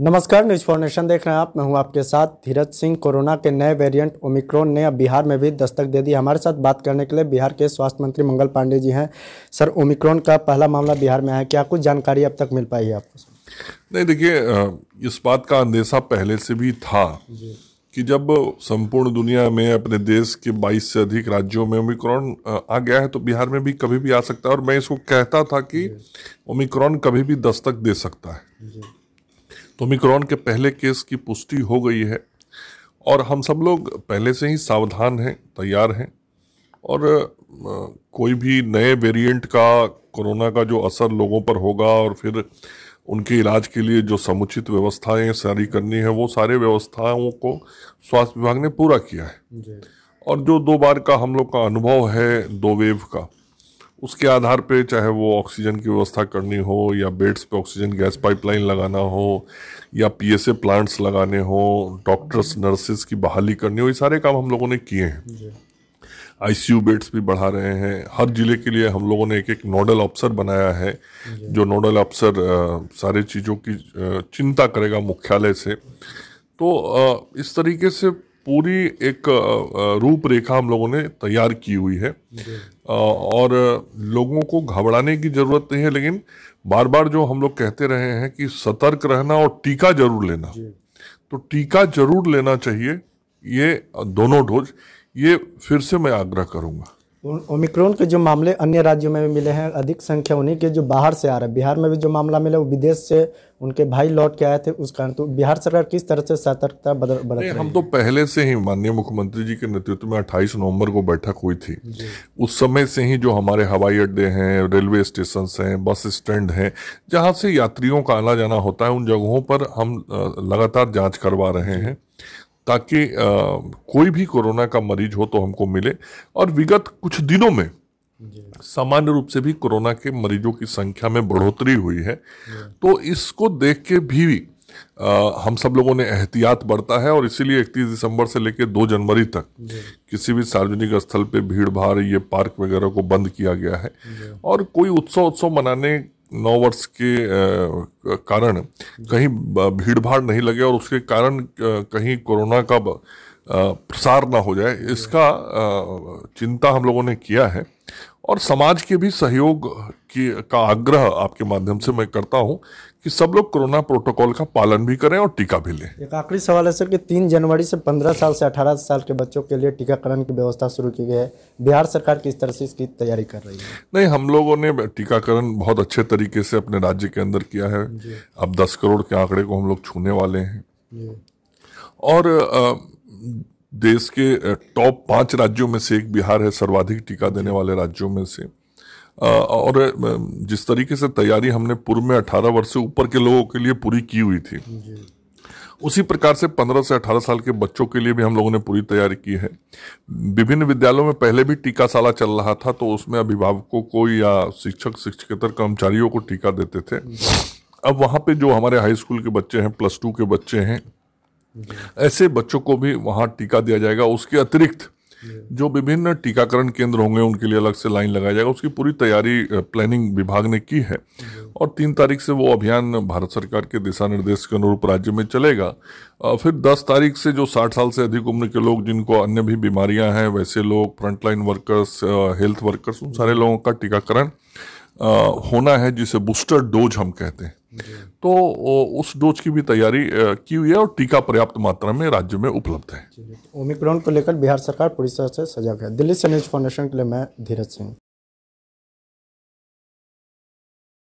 नमस्कार news formation देख रहे हैं आप मैं हूं आपके साथ धीरज सिंह कोरोना के नए वेरिएंट ओमिक्रॉन ने अब बिहार में भी दस्तक दे दी हमारे साथ बात करने के लिए बिहार के स्वास्थ्य मंत्री मंगल पांडे जी हैं सर ओमिक्रॉन का पहला मामला बिहार में है क्या कुछ जानकारी अब तक मिल पाई है आपको नहीं देखिए इस बात का अंदेशा पहले से भी था कि जब संपूर्ण दुनिया में अपने देश के 22 से अधिक राज्यों में ओमिक्रॉन आ गया है तो बिहार में भी कभी भी आ सकता है और मैं इसको कहता था कि ओमिक्रॉन कभी भी दस्तक दे सकता है तो ओमिक्रॉन के पहले केस की पुष्टि हो गई है और हम सब लोग पहले से ही सावधान हैं तैयार हैं और कोई भी नए वेरिएंट का कोरोना का जो असर लोगों पर होगा और फिर उनके इलाज के लिए जो समुचित व्यवस्थाएं सारी करनी है वो सारे व्यवस्थाओं को स्वास्थ्य विभाग ने पूरा किया है और जो दो बार का हम लोग का अनुभव है दो वेव का उसके आधार पे चाहे वो ऑक्सीजन की व्यवस्था करनी हो या बेड्स पे ऑक्सीजन गैस पाइपलाइन लगाना हो या पीएसए प्लांट्स लगाने हो डॉक्टर्स नर्सेस की बहाली करनी हो ये सारे काम हम लोगों ने किए हैं आईसीयू बेड्स भी बढ़ा रहे हैं हर ज़िले के लिए हम लोगों ने एक एक नोडल अफसर बनाया है जो नोडल अफसर सारे चीज़ों की चिंता करेगा मुख्यालय से तो इस तरीके से पूरी एक रूपरेखा हम लोगों ने तैयार की हुई है और लोगों को घबराने की ज़रूरत नहीं है लेकिन बार बार जो हम लोग कहते रहे हैं कि सतर्क रहना और टीका जरूर लेना तो टीका जरूर लेना चाहिए ये दोनों डोज ये फिर से मैं आग्रह करूँगा ओमिक्रॉन के जो मामले अन्य राज्यों में भी मिले हैं अधिक संख्या उन्हीं के जो बाहर से आ रहे हैं बिहार में भी जो मामला मिला वो विदेश से उनके भाई लौट के आए थे उस कारण तो बिहार सरकार किस तरह से सतर्कता बदल है हम तो पहले से ही माननीय मुख्यमंत्री जी के नेतृत्व में 28 नवंबर को बैठक हुई थी उस समय से ही जो हमारे हवाई अड्डे हैं रेलवे स्टेशन हैं बस स्टैंड हैं जहाँ से यात्रियों का आना जाना होता है उन जगहों पर हम लगातार जाँच करवा रहे हैं ताकि कोई भी कोरोना का मरीज हो तो हमको मिले और विगत कुछ दिनों में सामान्य रूप से भी कोरोना के मरीजों की संख्या में बढ़ोतरी हुई है तो इसको देख के भी आ, हम सब लोगों ने एहतियात बरता है और इसीलिए 31 दिसंबर से लेकर 2 जनवरी तक किसी भी सार्वजनिक स्थल पे भीड़ भाड़ ये पार्क वगैरह को बंद किया गया है और कोई उत्सव उत्सव मनाने नौ वर्ष के कारण कहीं भीड़भाड़ नहीं लगे और उसके कारण कहीं कोरोना का प्रसार ना हो जाए इसका चिंता हम लोगों ने किया है और समाज के भी सहयोग की का आग्रह आपके माध्यम से मैं करता हूं कि सब लोग कोरोना प्रोटोकॉल का पालन भी करें और टीका भी लें एक आखिरी सवाल है सर कि तीन जनवरी से पंद्रह साल से अठारह साल के बच्चों के लिए टीकाकरण की व्यवस्था शुरू की गई है बिहार सरकार किस तरह से इसकी तैयारी कर रही है नहीं हम लोगों ने टीकाकरण बहुत अच्छे तरीके से अपने राज्य के अंदर किया है अब दस करोड़ के आंकड़े को हम लोग छूने वाले हैं और देश के टॉप पांच राज्यों में से एक बिहार है सर्वाधिक टीका देने वाले राज्यों में से और जिस तरीके से तैयारी हमने पूर्व में 18 वर्ष से ऊपर के लोगों के लिए पूरी की हुई थी उसी प्रकार से 15 से 18 साल के बच्चों के लिए भी हम लोगों ने पूरी तैयारी की है विभिन्न विद्यालयों में पहले भी टीकाशाला चल रहा था तो उसमें अभिभावकों को या शिक्षक शिक्षकेतर कर्मचारियों को टीका देते थे अब वहाँ पे जो हमारे हाई स्कूल के बच्चे हैं प्लस टू के बच्चे हैं ऐसे बच्चों को भी वहाँ टीका दिया जाएगा उसके अतिरिक्त जो विभिन्न टीकाकरण केंद्र होंगे उनके लिए अलग से लाइन लगाया जाएगा उसकी पूरी तैयारी प्लानिंग विभाग ने की है और तीन तारीख से वो अभियान भारत सरकार के दिशा निर्देश के अनुरूप राज्य में चलेगा फिर 10 तारीख से जो 60 साल से अधिक उम्र के लोग जिनको अन्य भी बीमारियां हैं वैसे लोग फ्रंटलाइन वर्कर्स हेल्थ वर्कर्स उन सारे लोगों का टीकाकरण होना है जिसे बूस्टर डोज हम कहते हैं तो उस डोज की भी तैयारी की हुई है और टीका पर्याप्त मात्रा में राज्य में उपलब्ध है ओमिक्रॉन को लेकर बिहार सरकार पूरी तरह से सजग है दिल्ली से न्यूज फाउंडेशन के लिए मैं धीरज सिंह